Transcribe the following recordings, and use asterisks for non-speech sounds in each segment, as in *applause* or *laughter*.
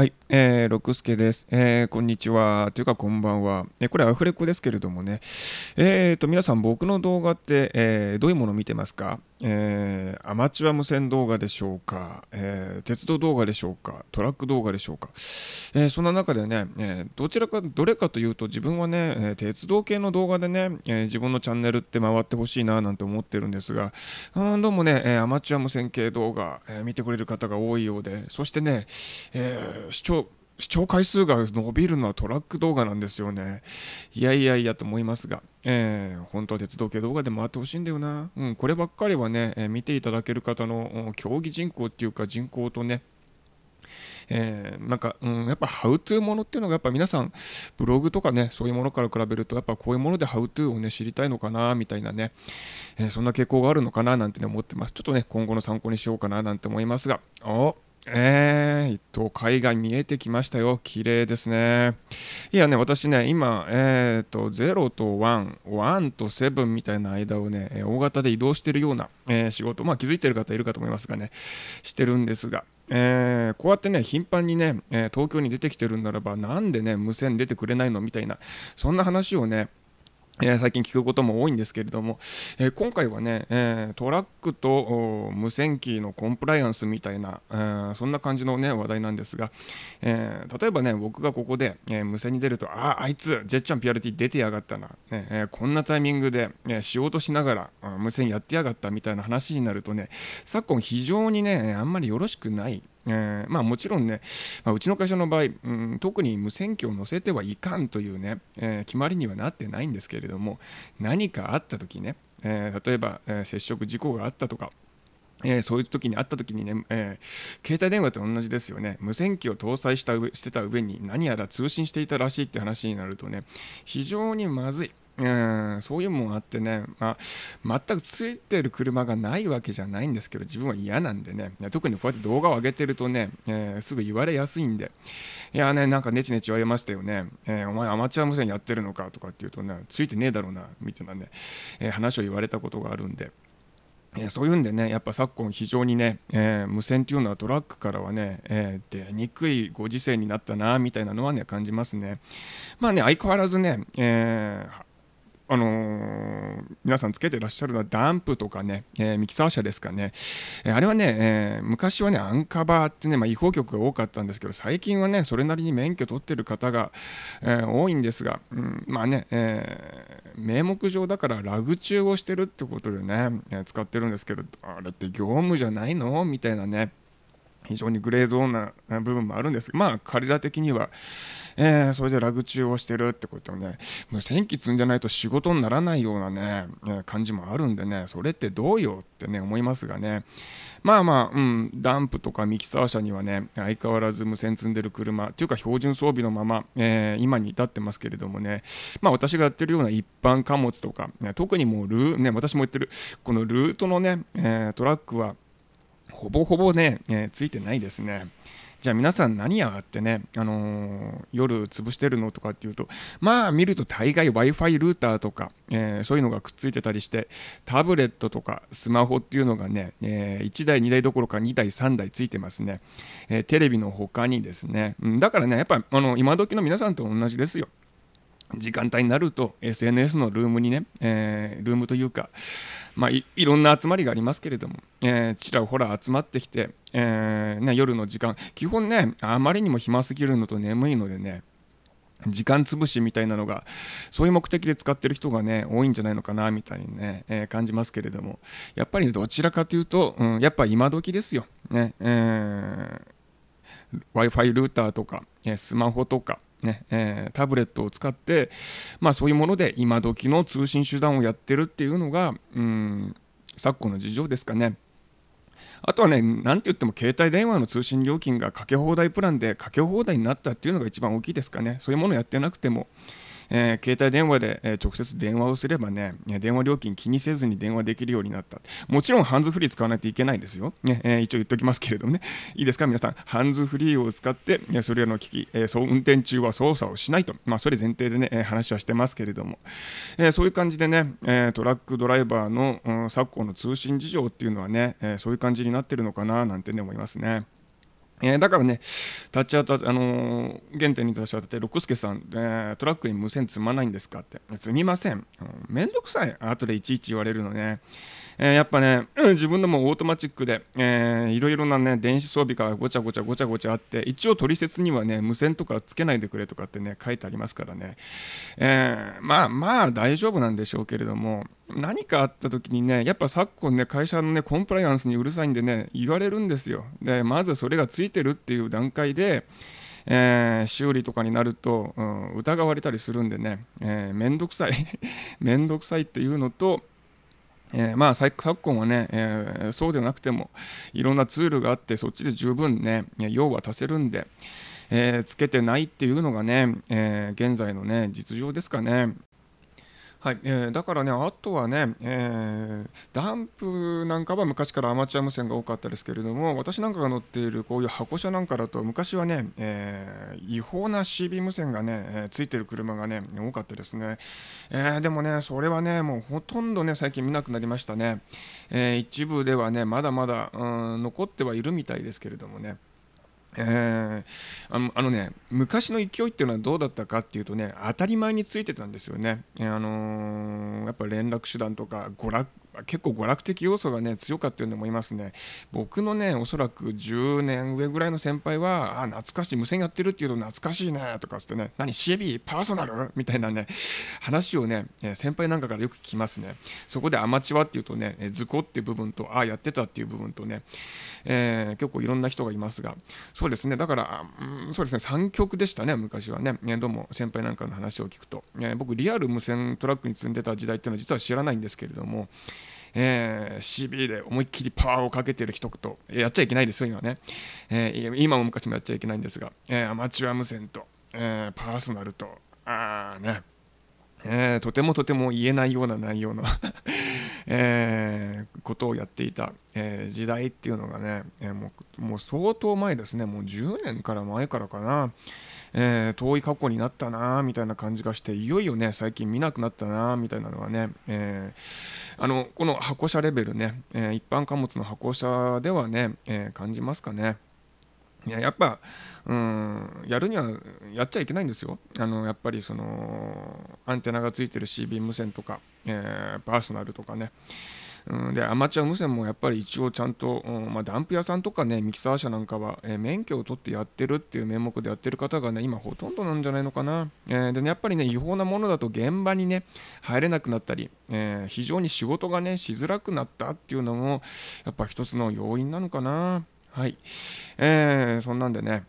はい、えー、六助です、えー、こんにちは、というかこんばんは。えー、これアフレコですけれどもね、えーと、皆さん僕の動画って、えー、どういうものを見てますかえー、アマチュア無線動画でしょうか、えー、鉄道動画でしょうか、トラック動画でしょうか、えー、そんな中でね、えどちらか、どれかというと、自分はね、え鉄道系の動画でね、え自分のチャンネルって回ってほしいななんて思ってるんですが、うんどうもね、えアマチュア無線系動画、え見てくれる方が多いようで、そしてね、え視聴、視聴回数が伸びるのはトラック動画なんですよね。いやいやいやと思いますが、えー、本当は鉄道系動画で回ってほしいんだよな。うん、こればっかりはね、え見ていただける方の競技人口っていうか人口とね、えー、なんか、うん、やっぱハウトゥーものっていうのがやっぱ皆さんブログとかねそういうものから比べるとやっぱこういうものでハウトゥーをね知りたいのかなみたいなね、えー、そんな傾向があるのかななんて、ね、思ってますちょっとね今後の参考にしようかななんて思いますがおえー、と、海外見えてきましたよ。綺麗ですね。いやね、私ね、今、えー、と、0と1、1と7みたいな間をね、大型で移動してるような、えー、仕事、まあ気づいてる方いるかと思いますがね、してるんですが、えー、こうやってね、頻繁にね、え東京に出てきてるんならば、なんでね、無線出てくれないのみたいな、そんな話をね、え最近聞くことも多いんですけれども、え今回はね、えトラックと無線機のコンプライアンスみたいな、えそんな感じの、ね、話題なんですが、え例えばね僕がここで、え無線に出るとあああいつジェッチャン PRT 出てやがったな、ねえこんなタイミングで、えうとしながら無線やってやがったみたいな話になるとね昨今非常にねあんまりよろしくないえー、まあ、もちろんね、まあ、うちの会社の場合、うん、特に無線機を載せてはいかんというね、えー、決まりにはなってないんですけれども何かあった時ね、えー、例えば、え接触事故があったとかえー、そういう時にあった時にね、えー、携帯電話と同じですよね無線機を搭載した上してた上に何やら通信していたらしいって話になるとね非常にまずい、うんそういうもんあってね、まあ、全くついてる車がないわけじゃないんですけど自分は嫌なんでね特にこうやって動画を上げてるとね、えー、すぐ言われやすいんでいやねなんかネチネチ言われましたよね、えー、お前アマチュア無線やってるのかとかっていうとねついてねえだろうなみたいなね、えー、話を言われたことがあるんで。えそういうんでねやっぱ昨今非常にね、えー、無線っていうのはトラックからはね、えー、出にくいご時世になったなみたいなのはね感じますねまあね相変わらずね、えーあのー、皆さんつけてらっしゃるのはダンプとかね、えー、ミキサー車ですかね、えー、あれはね、えー、昔はねアンカバーってね、まあ、違法局が多かったんですけど最近はねそれなりに免許取ってる方が、え多いんですが、うん、まあね、え名目上だからラグ中をしてるってことでね、え使ってるんですけどあれって業務じゃないのみたいなね非常にグレーゾーンな部分もあるんですがまあ彼ら的には、えー、それでラグ中をしてるってこといね無線機積んでないと仕事にならないようなね感じもあるんでねそれってどうよってね思いますがねまあまあ、うん、ダンプとかミキサー車にはね相変わらず無線積んでる車というか標準装備のまま、えー、今に至ってますけれどもねまあ私がやってるような一般貨物とか、ね、特にもうルー、ね、私も言ってるこのルートのね、えー、トラックはほぼほぼね、えー、ついてないですね。じゃあ皆さん何やがってね、あのー、夜潰してるのとかっていうとまあ見ると大概 w i f i ルーターとか、えー、そういうのがくっついてたりしてタブレットとかスマホっていうのがね、えー、1台2台どころか2台3台ついてますね、えテレビの他にですね、うん、だからねやっぱあの今時の皆さんと同じですよ時間帯になると SNS のルームにね、えー、ルームというか、まあい、いろんな集まりがありますけれども、えー、ちらほら集まってきて、えーね、夜の時間基本ねあまりにも暇すぎるのと眠いのでね時間潰しみたいなのがそういう目的で使ってる人がね多いんじゃないのかなみたいにね、えー、感じますけれどもやっぱりどちらかというと、うん、やっぱ今時ですよ、ねえー、w i f i ルーターとか、えー、スマホとかねえー、タブレットを使って、まあ、そういうもので今時の通信手段をやってるっていうのがうん昨今の事情ですかね。あとはね、なんて言っても携帯電話の通信料金がかけ放題プランでかけ放題になったっていうのが一番大きいですかね。そういうものやってなくても。えー、携帯電話で、え直接電話をすればね、電話料金気にせずに電話できるようになった。もちろんハンズフリー使わないといけないですよ。ねえ一応言っておきますけれどもね。*laughs* いいですか、皆さん。ハンズフリーを使って、それらの機器、えそう運転中は操作をしないと。まあ、それ前提でね、話はしてますけれども。えそういう感じでね、えトラックドライバーの、昨今の通信事情っていうのはね、えそういう感じになってるのかななんてね、思いますね。えー、だからね、立ち当たあのー、原点に立ち当たって、六助さん、えー、トラックに無線積まないんですかって、積みません、うん、めんどくさい、後でいちいち言われるのね、えー、やっぱね、自分でもオートマチックで、えー、いろいろなね、電子装備がごちゃごちゃごちゃごちゃあって、一応取説にはね、無線とかつけないでくれとかってね、書いてありますからね、えー、まあまあ大丈夫なんでしょうけれども、何かあった時にね、やっぱ昨今ね、会社のね、コンプライアンスにうるさいんでね、言われるんですよ。で、まずそれがついてるっていう段階で、えー、修理とかになると、うん、疑われたりするんでね、えー、めんどくさい *laughs* めんどくさいっていうのと、えー、まあ昨今はね、えー、そうでなくてもいろんなツールがあってそっちで十分ね用は足せるんで、えー、つけてないっていうのがね、え現在のね実情ですかねはいえー、だからね、あとはね、えー、ダンプなんかは昔からアマチュア無線が多かったですけれども、私なんかが乗っているこういう箱車なんかだと、昔はね、えー、違法な CB 無線がね、えー、ついてる車がね、多かったですね、えー、でもね、それはね、もうほとんどね、最近見なくなりましたね。えー、一部ではね、まだまだ、うん、残ってはいるみたいですけれどもね。えー、あのね昔の勢いっていうのはどうだったかっていうとね当たり前についてたんですよね、えー、あのー、やっぱ連絡手段とか娯楽結構娯楽的要素がね強かったように思いますね僕のねおそらく10年上ぐらいの先輩はあ懐かしい無線やってるっていうと懐かしいねとかってね何 CB パーソナルみたいなね話をね先輩なんかからよく聞きますねそこでアマチュアっていうとね図コっていう部分とああやってたっていう部分とね、えー、結構いろんな人がいますがそうですねだから、うん、そうですね3曲でしたね昔はねどうも先輩なんかの話を聞くと、え僕リアル無線トラックに積んでた時代っていうのは実は知らないんですけれどもえー、CB で思いっきりパワーをかけてる人と、やっちゃいけないですよ、今ね。えー、今も昔もやっちゃいけないんですが、えー、アマチュア無線と、えパーソナルと、あーね、えー、とてもとても言えないような内容の *laughs* えー、ことをやっていた、えー、時代っていうのがね、えもう相当前ですねもう10年から前からかな、えー、遠い過去になったなみたいな感じがしていよいよね最近見なくなったなみたいなのはね、えー、あのこの箱車レベルね、えー、一般貨物の箱車ではね、え感じますかね。いややっぱうんやるにはやっちゃいけないんですよあのやっぱりそのアンテナがついてる CB 無線とか、えパーソナルとかねうん、でアマチュア無線もやっぱり一応ちゃんと、うんまあ、ダンプ屋さんとかねミキサー車なんかは、えー、免許を取ってやってるっていう名目でやってる方がね今ほとんどなんじゃないのかな、えー、でねやっぱりね違法なものだと現場にね入れなくなったり、えー、非常に仕事がねしづらくなったっていうのもやっぱ一つの要因なのかなはい、えー、そんなんでね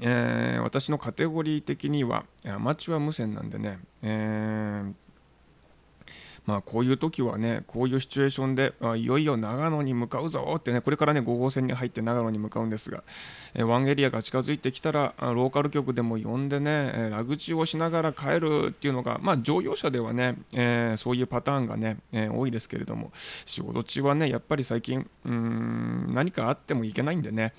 えー、私のカテゴリー的にはアマチュア無線なんでね、えーまあ、こういう時はね、こういうシチュエーションで、あ、いよいよ長野に向かうぞってね、これからね、5号線に入って長野に向かうんですが、えワンエリアが近づいてきたら、ローカル局でも呼んでね、ラグーをしながら帰るっていうのが、まあ、乗用車ではね、えー、そういうパターンがね、えー、多いですけれども、仕事中はね、やっぱり最近、うーん、何かあってもいけないんでね、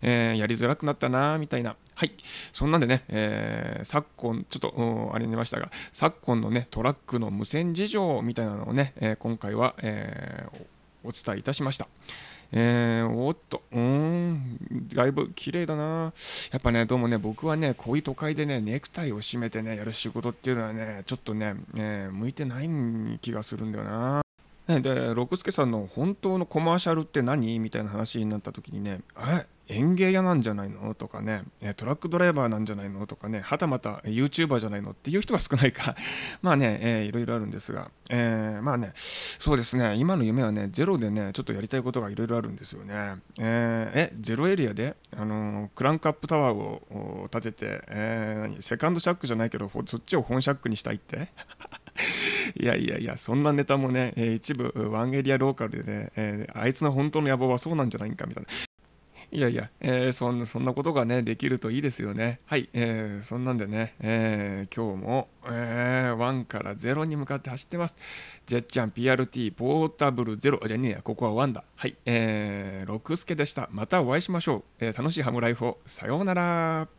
えー、やりづらくなったな、みたいな、はい、そんなんでね、えー、昨今、ちょっとあれにましたが、昨今のね、トラックの無線事情みたいなのをね、えー、今回は、えー、お伝えいたしました。えー、おっと、うーん、だいぶ綺麗だな。やっぱね、どうもね、僕はね、こういう都会でね、ネクタイを締めてね、やる仕事っていうのはね、ちょっとね、えー、向いてない気がするんだよな。で、六助さんの本当のコマーシャルって何みたいな話になった時にね、え園芸屋なんじゃないのとかねトラックドライバーなんじゃないのとかねはたまた YouTuber じゃないのっていう人は少ないか *laughs* まあね、えー、いろいろあるんですが、えー、まあねそうですね今の夢はねゼロでねちょっとやりたいことがいろいろあるんですよねえー、えゼロエリアで、あのクランクアップタワーを建てて、えー、セカンドシャックじゃないけどそっちを本シャックにしたいって *laughs* いやいやいや、そんなネタもね、えー、一部ワンエリアローカルでね、えー、あいつの本当の野望はそうなんじゃないかみたいな、いやいや、えー、そんなそんなことがねできるといいですよねはい、えー、そんなんでね、えー、今日も、えー、1から0に向かって走ってますジェッチャン PRT ポータブル0じゃねえやここは1だはい、えー、六助でしたまたお会いしましょう、えー、楽しいハムライフをさようなら